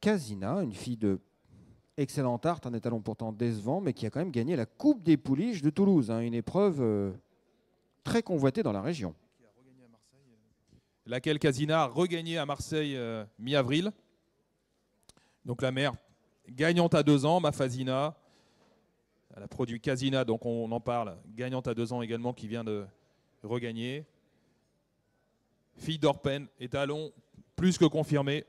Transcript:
Casina, une fille de excellente art, un étalon pourtant décevant, mais qui a quand même gagné la Coupe des Pouliches de Toulouse, hein, une épreuve euh, très convoitée dans la région. Laquelle Casina a regagné à Marseille euh, mi-avril. Donc la mère gagnante à deux ans, Mafazina. Elle a produit Casina, donc on en parle. Gagnante à deux ans également, qui vient de regagner. Fille d'Orpen, étalon plus que confirmé.